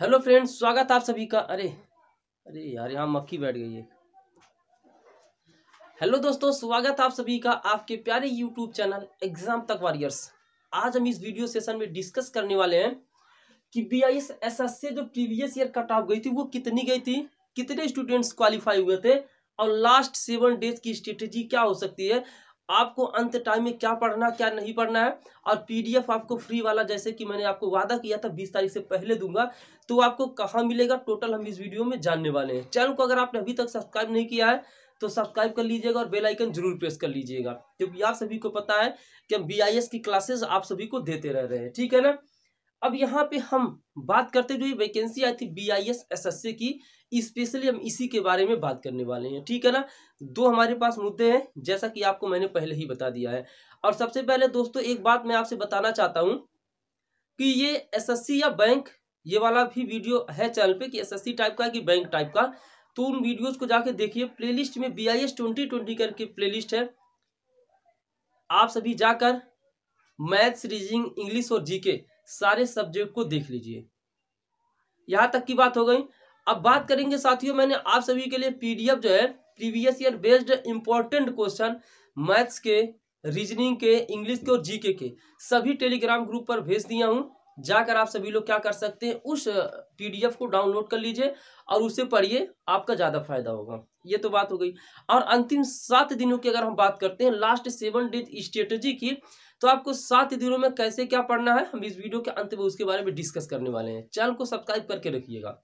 hello friends स्वागत आप सभी का अरे अरे यार यहाँ मक्खी बैठ गई है हेलो दोस्तों स्वागत आप सभी का आपके प्यारे यूट्यूब चैनल एग्जाम तक वॉरियर्स आज हम इस वीडियो सेशन में डिस्कस करने वाले हैं कि B I S S S से जो प्रीवियस ईयर कट ऑफ गई थी वो कितनी गई थी कितने स्टूडेंट्स क्वालिफाई हुए थे और लास्ट सेवन डेज की स्ट्रेटेजी क्या हो सकती है आपको अंत टाइम में क्या पढ़ना क्या नहीं पढ़ना है और पीडीएफ आपको फ्री वाला जैसे कि मैंने आपको वादा किया था बीस तारीख से पहले दूंगा तो आपको कहाँ मिलेगा टोटल हम इस वीडियो में जानने वाले हैं चैनल को अगर आपने अभी तक सब्सक्राइब नहीं किया है तो सब्सक्राइब कर लीजिएगा और बेल आइकन जरूर प्रेस कर लीजिएगा क्योंकि आप सभी को पता है कि हम बी की क्लासेस आप सभी को देते रह रहे हैं ठीक है ना अब यहाँ पे हम बात करते जो ये वैकेंसी आई थी B I S S S C की स्पेशली हम इसी के बारे में बात करने वाले हैं ठीक है ना दो हमारे पास मुद्दे हैं जैसा कि आपको मैंने पहले ही बता दिया है और सबसे पहले दोस्तों एक बात मैं आपसे बताना चाहता हूँ कि ये एसएससी या बैंक ये वाला भी वीडियो है चैनल पे कि एसएससी टाइप का कि बैंक टाइप का तो उन वीडियोस को जाके देखिए प्लेलिस्ट में B I S twenty twenty करके प्लेलिस्ट है आप सभी जाकर मैथ्स रीजनिंग इंग्लिश और जीके सारे सब्जेक्ट को देख लीजिए यहां तक की बात हो गई अब बात करेंगे साथियों मैंने आप सभी के लिए पीडीएफ जो है previous year based important question maths के रीजनिंग के इंग्लिश के और जीके के सभी टेलीग्राम ग्रुप पर भेज दिया हूं जाकर आप सभी लोग क्या कर सकते हैं उस पीडीएफ को डाउनलोड कर लीजिए और उसे पढ़िए आपका ज़्यादा फायदा होगा ये तो बात हो गई और अंतिम सात दिनों की अगर हम बात करते हैं लास्ट सेवन डेज स्ट्रेटजी की तो आपको सात दिनों में कैसे क्या पढ़ना है हम इस वीडियो के अंत में उसके बारे में डिस्कस करने वाले हैं चैनल को सब्सक्राइब करके रखिएगा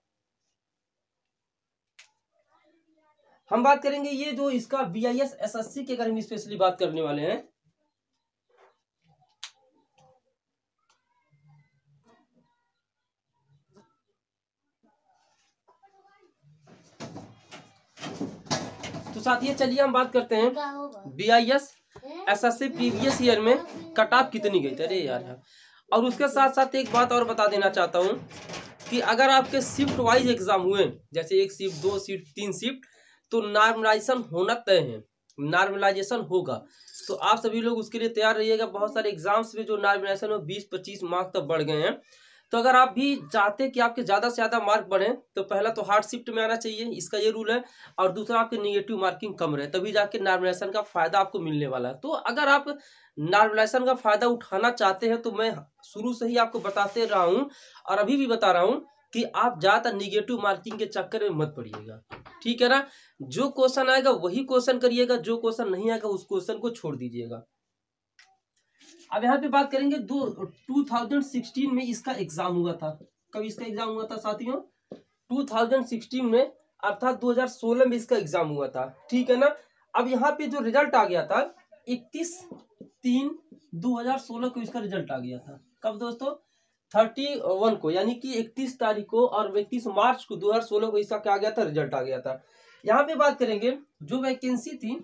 हम बात करेंगे ये जो इसका B I S S S C की अगर हम स्पेशली बात करने वाले हैं तो साथ ही चलिए हम बात करते हैं B I S S S previous year में कट ऑफ कितनी गई थी अरे यार और उसके साथ साथ एक बात और बता देना चाहता हूँ कि अगर आपके शिफ्ट वाइज एग्जाम हुए जैसे एक शिफ्ट दो शिफ्ट तीन शिफ्ट तो नॉर्मलाइजेशन होना तय है नॉर्मलाइजेशन होगा तो आप सभी लोग उसके लिए तैयार रहिएगा बहुत सारे एग्जाम्स में जो नॉर्मलाइजेशन में बीस पच्चीस मार्क्स तक बढ़ गए हैं तो अगर आप भी चाहते हैं कि आपके ज़्यादा से ज़्यादा मार्क बढ़े तो पहला तो हार्ड शिफ्ट में आना चाहिए इसका ये रूल है और दूसरा आपके निगेटिव मार्किंग कम रहे तभी जाके नॉर्मलाइजेशन का फ़ायदा आपको मिलने वाला है तो अगर आप नॉर्मलाइजेशन का फ़ायदा उठाना चाहते हैं तो मैं शुरू से ही आपको बताते रहा हूँ और अभी भी बता रहा हूँ कि आप ज़्यादा निगेटिव मार्किंग के चक्कर में मत पड़िएगा ठीक है ना जो क्वेश्चन आएगा वही क्वेश्चन करिएगा जो क्वेश्चन नहीं आएगा उस क्वेश्चन को छोड़ दीजिएगा अब यहाँ पे बात करेंगे दो टू थाउजेंड सिक्सटीन में इसका एग्जाम हुआ था कब इसका एग्जाम हुआ था साथियों टू थाउजेंड सिक्सटीन में अर्थात दो हजार सोलह में इसका एग्जाम हुआ था ठीक है ना अब यहाँ पे जो रिजल्ट आ गया था इकतीस तीन दो हजार सोलह को इसका रिजल्ट आ गया था कब दोस्तों थर्टी वन को यानी कि इकतीस तारीख को और इकतीस मार्च को दो हजार सोलह को इसका क्या आ गया था रिजल्ट आ गया था यहाँ पे बात करेंगे जो वैकेंसी थी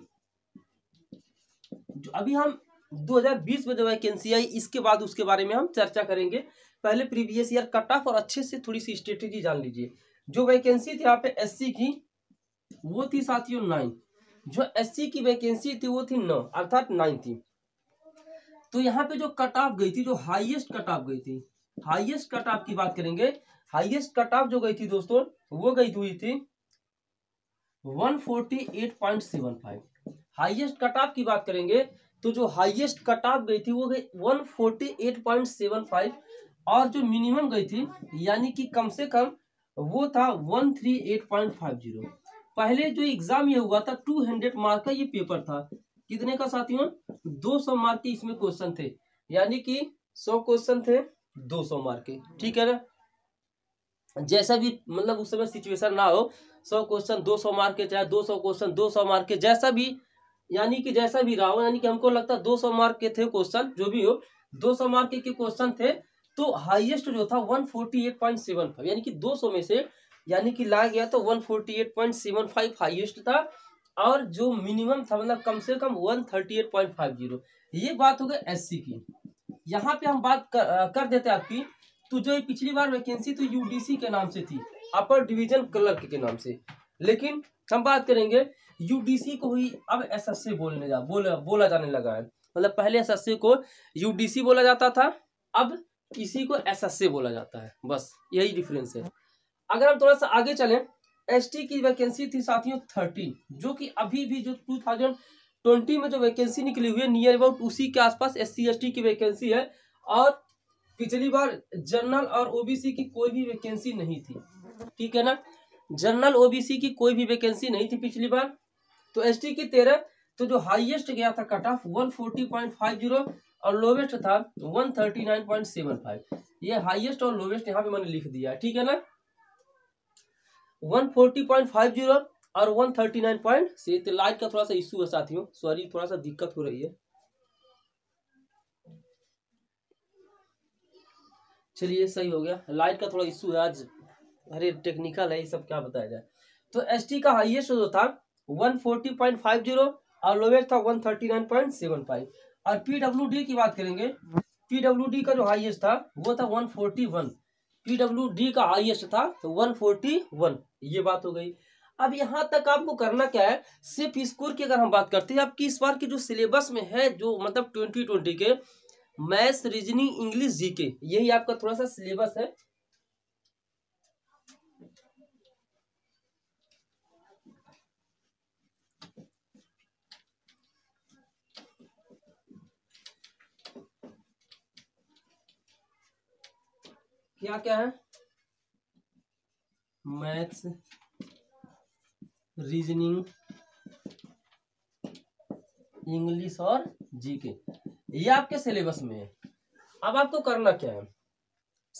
जो अभी हम 2020 में जो वैकेंसी आई इसके बाद उसके बारे में हम चर्चा करेंगे पहले प्रीवियस ईयर कट ऑफ और अच्छे से थोड़ी सी स्ट्रेटेजी जान लीजिए जो वैकेंसी थी यहाँ पे एससी की वो थी साथियों नाइन जो एससी की वैकेंसी थी वो थी नौ अर्थात नाइन थी तो यहाँ पे जो कट ऑफ गई थी जो हाइएस्ट कट ऑफ गई थी हाइएस्ट कट ऑफ की बात करेंगे हाइएस्ट कट ऑफ जो गई थी दोस्तों वो गई हुई थी फाइव हाईएस्ट कट ऑफ की बात करेंगे तो जो हाईएस्ट कट ऑफ गई थी वो गई one forty eight point seven five और जो मिनिमम गई थी यानी कि कम से कम वो था one three eight point five zero पहले जो एग्जाम ये हुआ था टू हंड्रेड मार्क का ये पेपर था कितने का साथियों दो सौ मार्क के इसमें क्वेश्चन थे यानी कि सौ क्वेश्चन थे दो सौ मार्क के ठीक है ना जैसा भी मतलब उस समय सिचुएशन ना हो सौ क्वेश्चन दो सौ मार्क के चाहे दो सौ क्वेश्चन दो सौ मार्क के जैसा भी यानी कि जैसा भी रहा हो यानी कि हमको लगता है सौ मार्क के थे क्वेश्चन जो भी हो दो सौ मार्क के क्वेश्चन थे तो हाईएस्ट जो था फाइव यानी कि सौ में से यानी कि ला गया तो फाइव हाइएस्ट था और जो मिनिमम था मतलब कम से कम वन थर्टी एट जीरो ये बात हो गई सी की यहाँ पे हम बात कर, कर देते आपकी तो जो ये पिछली बार वैकेंसी तो यूडीसी के नाम से थी अपर डिवीजन क्लर्क के नाम से लेकिन हम बात करेंगे यूडीसी को ही अब एसएससी बोलने जा बोला बोला जाने लगा है मतलब पहले एसएससी को यूडीसी बोला जाता था अब इसी को एसएससी बोला जाता है बस यही डिफरेंस है अगर हम थोड़ा सा आगे चलें एसटी की वैकेंसी थी साथियों थर्टीन जो कि अभी भी जो टू थाउजेंड ट्वेंटी में जो वैकेंसी निकली हुई है नियर अबाउट उसी के आसपास एस सी की वैकेंसी है और पिछली बार जनरल और ओबीसी की कोई भी वैकेंसी नहीं थी ठीक है ना जनरल ओबीसी की कोई भी वैकेंसी नहीं थी पिछली बार तो एस टी की तेरह तो जो हाईएस्ट गया था cut off one forty point five zero और लोवेस्ट था one thirty nine point seven five ये हाईएस्ट और लोवेस्ट यहाँ पे मैंने लिख दिया ठीक है ना one forty point five zero और वन थर्टी नाइन पॉइंट से तो लाइट का थोड़ा सा इश्यू है साथियों सॉरी थोड़ा सा दिक्कत हो रही है चलिए सही हो गया लाइट का थोड़ा इश्यू है आज अरे टेक्निकल है ये सब क्या बताया जाए तो एसटी का हाईएस्ट जो था 140.50 और लोवेस्ट था one thirty nine point seven five और पी डी की बात करेंगे पी डी का जो हाईएस्ट था वो था one forty one P D का हाईएस्ट था तो वन फोर्टी वन ये बात हो गई अब यहाँ तक आपको करना क्या है सिर्फ स्कोर की अगर हम बात करते हैं आपकी इस बार के जो सिलेबस में है जो मतलब ट्वेंटी ट्वेंटी के मैथ्स रीजनिंग इंग्लिश जी यही आपका थोड़ा सा सिलेबस है क्या क्या है मैथ्स रीजनिंग इंग्लिश और जीके ये आपके सिलेबस में है अब आपको करना क्या है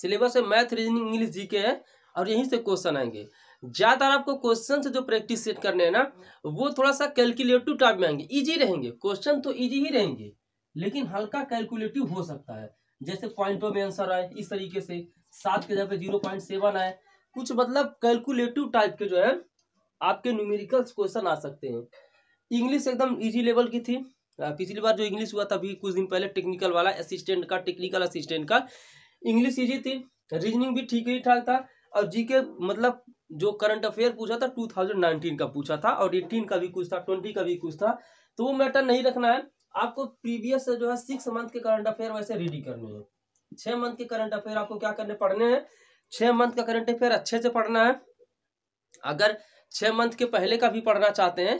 सिलेबस है मैथ रीजनिंग इंग्लिश जीके है और यहीं से क्वेश्चन आएंगे ज्यादातर आपको क्वेश्चन से जो प्रैक्टिस सेट करने हैं ना वो थोड़ा सा कैलकुलेटिव टाइप में आएंगे इजी रहेंगे क्वेश्चन तो इजी ही रहेंगे लेकिन हल्का कैलकुलेटिव हो सकता है जैसे पॉइंटों में आंसर आए इस तरीके से सात के जगह पे जीरो पॉइंट सेवन आए कुछ मतलब कैलकुलेटिव टाइप के जो है आपके न्यूमेरिकल क्वेश्चन आ सकते हैं इंग्लिश एकदम इजी लेवल की थी पिछली बार जो इंग्लिश हुआ था अभी कुछ दिन पहले टेक्निकल वाला असिस्टेंट का टेक्निकल असिस्टेंट का इंग्लिश इजी थी रीजनिंग भी ठीक ही ठाक था और जी के मतलब जो करंट अफेयर पूछा था टू का पूछा था और एटीन का भी कुछ था ट्वेंटी का भी कुछ था तो वो मैटर नहीं रखना है आपको प्रीवियस जो है सिक्स मंथ के करंट अफेयर वैसे रेडी करने हैं छह मंथ के करंट अफेयर आपको क्या करने पढ़ने हैं छह मंथ का करंट अफेयर अच्छे से पढ़ना है अगर छह मंथ के पहले का भी पढ़ना चाहते हैं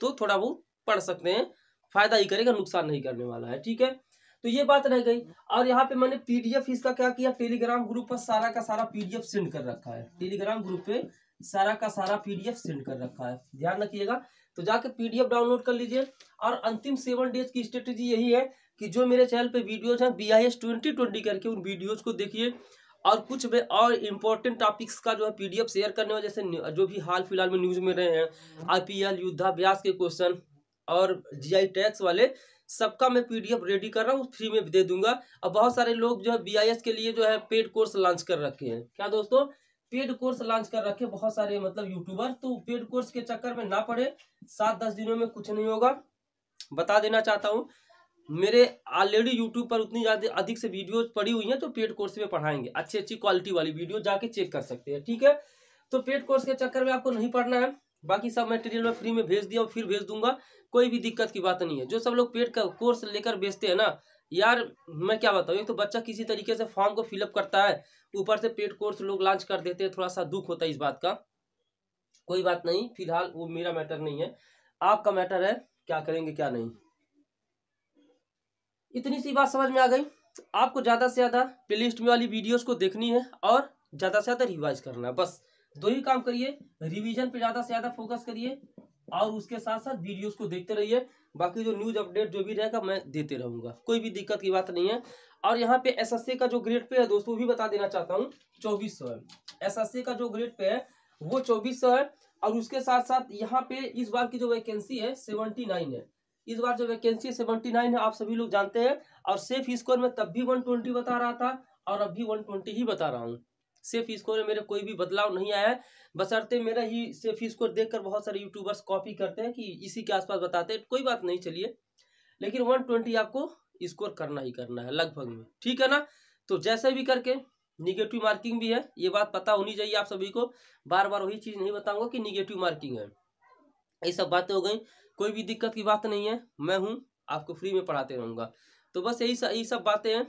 तो थोड़ा बहुत पढ़ सकते हैं फायदा ही करेगा नुकसान नहीं करने वाला है ठीक है तो ये बात रह गई और यहाँ पे मैंने पीडीएफ इसका क्या किया टेलीग्राम ग्रुप पर सारा का सारा पीडीएफ सेंड कर रखा है टेलीग्राम ग्रुप पे सारा का सारा पीडीएफ सेंड कर रखा है ध्यान रखिएगा तो जाके पीडीएफ डाउनलोड कर लीजिए और अंतिम सेवन डेज की स्ट्रेटेजी यही है कि जो मेरे चैनल पे वीडियोज हैं B I S twenty twenty करके उन वीडियोज को देखिए और कुछ भी और इम्पोर्टेंट टॉपिक्स का जो है पीडीएफ शेयर करने वाले जैसे जो भी हाल फिलहाल में न्यूज़ में रहे हैं आईपीएल युद्धाभ्यास के क्वेश्चन और जीआई टैक्स वाले सबका मैं पीडीएफ रेडी कर रहा हूँ फ्री में दे दूंगा और बहुत सारे लोग जो है बीआईएस के लिए जो है पेड कोर्स लॉन्च कर रखे हैं क्या दोस्तों पेड कोर्स लॉन्च कर रखे बहुत सारे मतलब यूट्यूबर तो पेड कोर्स के चक्कर में ना पड़े सात दस दिनों में कुछ नहीं होगा बता देना चाहता हूँ मेरे ऑलरेडी यूट्यूब पर उतनी ज़्यादा अधिक से वीडियोज पड़ी हुई हैं जो पेड कोर्स में पढ़ाएंगे अच्छी अच्छी क्वालिटी वाली वीडियो जाके चेक कर सकते हैं ठीक है तो पेड कोर्स के चक्कर में आपको नहीं पढ़ना है बाकी सब मटेरियल मैं फ्री में भेज दिया और फिर भेज दूंगा कोई भी दिक्कत की बात नहीं है जो सब लोग पेड का कोर्स लेकर बेचते हैं ना यार मैं क्या बताऊँ एक तो बच्चा किसी तरीके से फॉर्म को फिलअप करता है ऊपर से पेड कोर्स लोग लॉन्च कर देते हैं थोड़ा सा दुख होता है इस बात का कोई बात नहीं फिलहाल वो मेरा मैटर नहीं है आपका मैटर है क्या करेंगे क्या नहीं इतनी सी बात समझ में आ गई आपको ज़्यादा से ज़्यादा प्ले लिस्ट में वाली वीडियोस को देखनी है और ज़्यादा से ज़्यादा रिवाइज करना है बस दो ही काम करिए रिवीजन पे ज़्यादा से ज़्यादा फोकस करिए और उसके साथ साथ वीडियोस को देखते रहिए बाकी जो न्यूज़ अपडेट जो भी रहेगा मैं देते रहूँगा कोई भी दिक्कत की बात नहीं है और यहाँ पे एस का जो ग्रेड पे है दोस्तों भी बता देना चाहता हूँ चौबीस है एस का जो ग्रेड पे है वो चौबीस है और उसके साथ साथ यहाँ पे इस बार की जो वैकेंसी है सेवेंटी नाइन है इस बार जो वैकेंसी सेवेंटी नाइन है आप सभी लोग जानते हैं और सेफ स्कोर में तब भी वन ट्वेंटी बता रहा था और अब भी वन ट्वेंटी ही बता रहा हूँ सेफ स्कोर में मेरे कोई भी बदलाव नहीं आया है बसरते मेरा ही सेफ स्कोर कर बहुत सारे यूट्यूबर्स कॉपी करते हैं कि इसी के आसपास बताते हैं कोई बात नहीं चलिए लेकिन वन ट्वेंटी आपको स्कोर करना ही करना है लगभग में ठीक है ना तो जैसे भी करके निगेटिव मार्किंग भी है ये बात पता होनी चाहिए आप सभी को बार बार वही चीज़ नहीं बताऊंगा कि निगेटिव मार्किंग है ये सब बातें हो गई कोई भी दिक्कत की बात नहीं है मैं हूँ आपको फ्री में पढ़ाते रहूँगा तो बस यही यही सब बातें हैं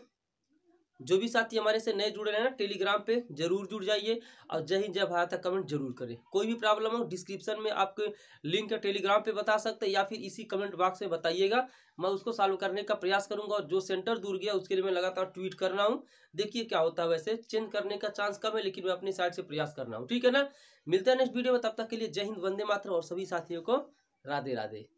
जो भी साथी हमारे से नए जुड़े रहे ना टेलीग्राम पे जरूर जुड़ जाइए और जय हिंद जय भारत का कमेंट जरूर करें कोई भी प्रॉब्लम हो डिस्क्रिप्शन में आपके लिंक टेलीग्राम पे बता सकते हैं या फिर इसी कमेंट बॉक्स में बताइएगा मैं उसको सॉल्व करने का प्रयास करूंगा और जो सेंटर दूर गया उसके लिए मैं लगातार ट्वीट कर रहा हूँ देखिए क्या होता है वैसे चेंज करने का चांस कम है लेकिन मैं अपनी साइड से प्रयास कर रहा हूँ ठीक है ना मिलता है नेक्स्ट वीडियो में तब तक के लिए जय हिंद वंदे मात्र और सभी साथियों को राधे राधे